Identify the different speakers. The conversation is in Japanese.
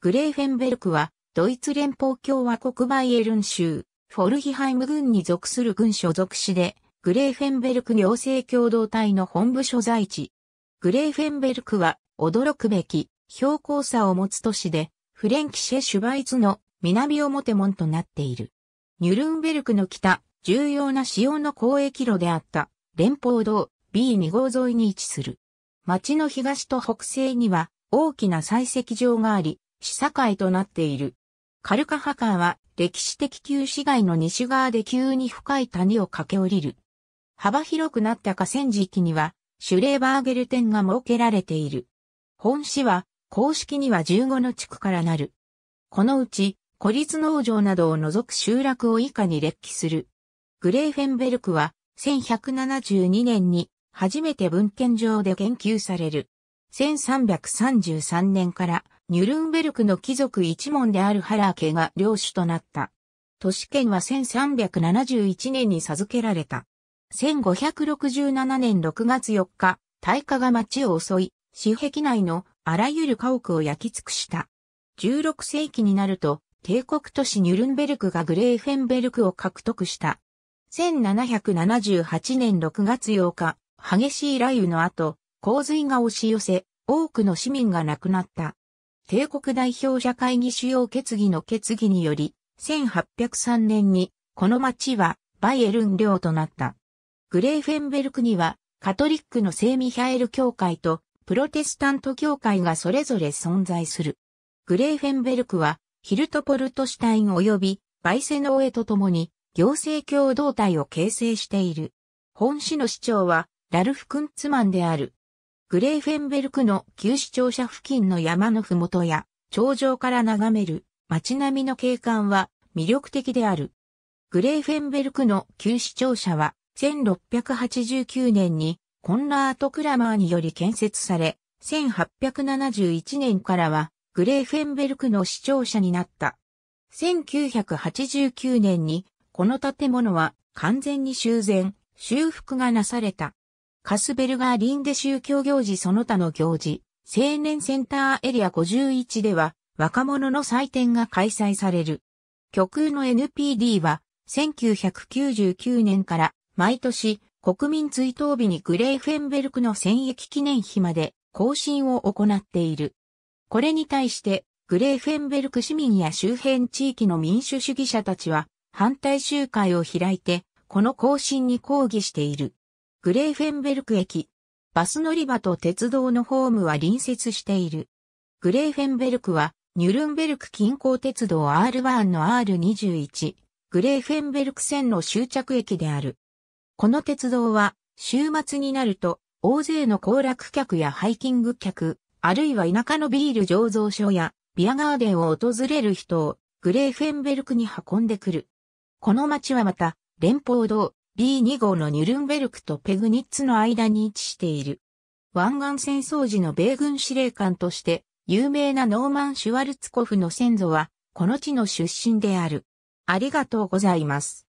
Speaker 1: グレーフェンベルクは、ドイツ連邦共和国バイエルン州、フォルヒハイム郡に属する郡所属市で、グレーフェンベルク行政共同体の本部所在地。グレーフェンベルクは、驚くべき、標高差を持つ都市で、フレンキシェ・シュバイツの南表門となっている。ニュルンベルクの北、重要な使用の交易路であった、連邦道 B2 号沿いに位置する。町の東と北西には、大きな採石場があり、市境となっている。カルカハカーは歴史的旧市街の西側で急に深い谷を駆け下りる。幅広くなった河川敷にはシュレーバーゲル店が設けられている。本市は公式には15の地区からなる。このうち孤立農場などを除く集落を以下に列記する。グレーフェンベルクは1172年に初めて文献上で研究される。1333年からニュルンベルクの貴族一門であるハラー家が領主となった。都市圏は1371年に授けられた。1567年6月4日、大火が町を襲い、市壁内のあらゆる家屋を焼き尽くした。16世紀になると、帝国都市ニュルンベルクがグレーフェンベルクを獲得した。1778年6月8日、激しい雷雨の後、洪水が押し寄せ、多くの市民が亡くなった。帝国代表者会議主要決議の決議により、1803年に、この町は、バイエルン領となった。グレーフェンベルクには、カトリックの聖ミヒャエル教会と、プロテスタント教会がそれぞれ存在する。グレーフェンベルクは、ヒルトポルトシュタイン及び、バイセノーエと共に、行政共同体を形成している。本市の市長は、ラルフ・クンツマンである。グレーフェンベルクの旧市庁舎付近の山のふもとや、頂上から眺める街並みの景観は魅力的である。グレーフェンベルクの旧市庁舎は、1689年にコンラート・クラマーにより建設され、1871年からはグレーフェンベルクの市庁舎になった。1989年にこの建物は完全に修繕、修復がなされた。カスベルガーリンデ宗教行事その他の行事、青年センターエリア51では、若者の祭典が開催される。極右の NPD は、1999年から毎年国民追悼日にグレーフェンベルクの戦役記念碑まで更新を行っている。これに対してグレーフェンベルク市民や周辺地域の民主主義者たちは反対集会を開いてこの更新に抗議している。グレーフェンベルク駅。バス乗り場と鉄道のホームは隣接している。グレーフェンベルクは、ニュルンベルク近郊鉄道 R1 の R21、グレーフェンベルク線の終着駅である。この鉄道は、週末になると、大勢の行楽客やハイキング客、あるいは田舎のビール醸造所や、ビアガーデンを訪れる人を、グレーフェンベルクに運んでくる。この街はまた、連邦道、B2 号のニュルンベルクとペグニッツの間に位置している。湾岸戦争時の米軍司令官として、有名なノーマン・シュワルツコフの先祖は、この地の出身である。ありがとうございます。